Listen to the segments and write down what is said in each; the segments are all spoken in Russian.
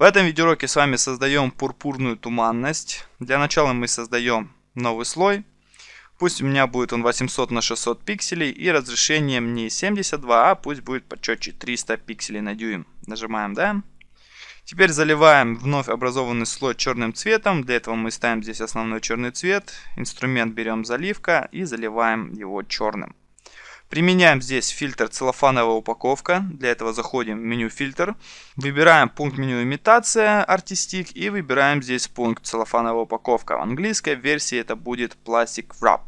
В этом видеоуроке с вами создаем пурпурную туманность. Для начала мы создаем новый слой. Пусть у меня будет он 800 на 600 пикселей и разрешением не 72, а пусть будет почетче 300 пикселей на дюйм. Нажимаем, да? Теперь заливаем вновь образованный слой черным цветом. Для этого мы ставим здесь основной черный цвет. Инструмент берем заливка и заливаем его черным. Применяем здесь фильтр целлофановая упаковка. Для этого заходим в меню фильтр. Выбираем пункт меню имитация артистик и выбираем здесь пункт целлофановая упаковка. В английской версии это будет пластик wrap.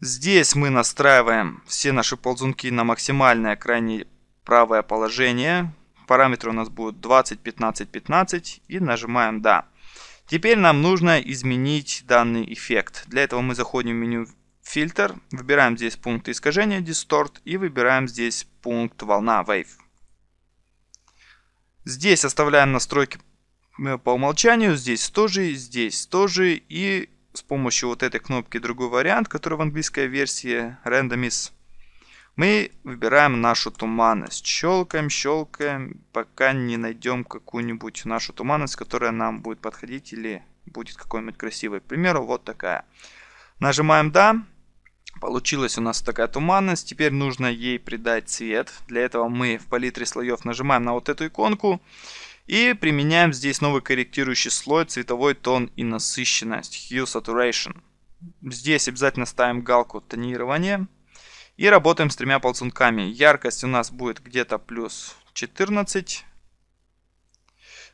Здесь мы настраиваем все наши ползунки на максимальное крайне правое положение. Параметры у нас будут 20, 15, 15 и нажимаем «Да». Теперь нам нужно изменить данный эффект. Для этого мы заходим в меню фильтр, выбираем здесь пункт искажения Distort и выбираем здесь пункт волна Wave. Здесь оставляем настройки э, по умолчанию, здесь тоже, здесь тоже и с помощью вот этой кнопки другой вариант, который в английской версии Randomize, мы выбираем нашу туманность. Щелкаем, щелкаем, пока не найдем какую-нибудь нашу туманность, которая нам будет подходить или будет какой-нибудь красивой. К примеру, вот такая. Нажимаем «Да». Получилась у нас такая туманность, теперь нужно ей придать цвет. Для этого мы в палитре слоев нажимаем на вот эту иконку и применяем здесь новый корректирующий слой, цветовой тон и насыщенность, Hue Saturation. Здесь обязательно ставим галку тонирование и работаем с тремя ползунками. Яркость у нас будет где-то плюс 14,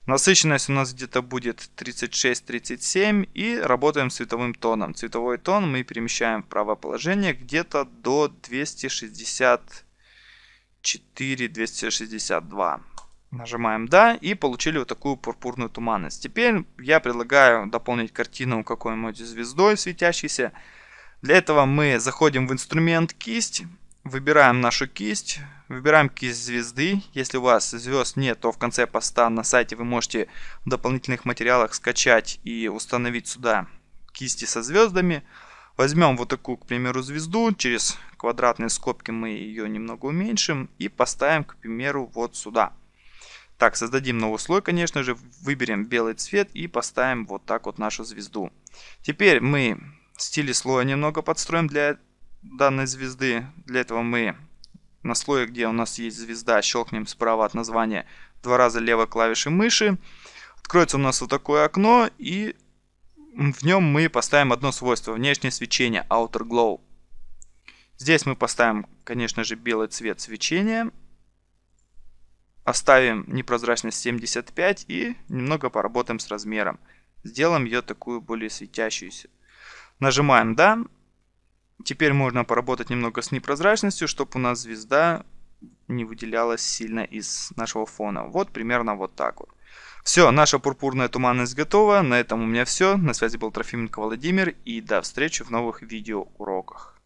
Насыщенность у нас где-то будет 36-37 и работаем цветовым тоном. Цветовой тон мы перемещаем в правое положение где-то до 264-262. Нажимаем «Да» и получили вот такую пурпурную туманность. Теперь я предлагаю дополнить картину какой-нибудь звездой светящейся. Для этого мы заходим в инструмент «Кисть». Выбираем нашу кисть, выбираем кисть звезды. Если у вас звезд нет, то в конце поста на сайте вы можете в дополнительных материалах скачать и установить сюда кисти со звездами. Возьмем вот такую, к примеру, звезду. Через квадратные скобки мы ее немного уменьшим и поставим, к примеру, вот сюда. Так, создадим новый слой, конечно же. Выберем белый цвет и поставим вот так вот нашу звезду. Теперь мы стили слоя немного подстроим для данной звезды. Для этого мы на слое, где у нас есть звезда, щелкнем справа от названия два раза левой клавиши мыши. Откроется у нас вот такое окно, и в нем мы поставим одно свойство, внешнее свечение, Outer Glow. Здесь мы поставим, конечно же, белый цвет свечения. Оставим непрозрачность 75 и немного поработаем с размером. Сделаем ее такую более светящуюся. Нажимаем «Да». Теперь можно поработать немного с непрозрачностью, чтобы у нас звезда не выделялась сильно из нашего фона. Вот примерно вот так вот. Все, наша пурпурная туманность готова. На этом у меня все. На связи был Трофименко Владимир. И до встречи в новых видео уроках.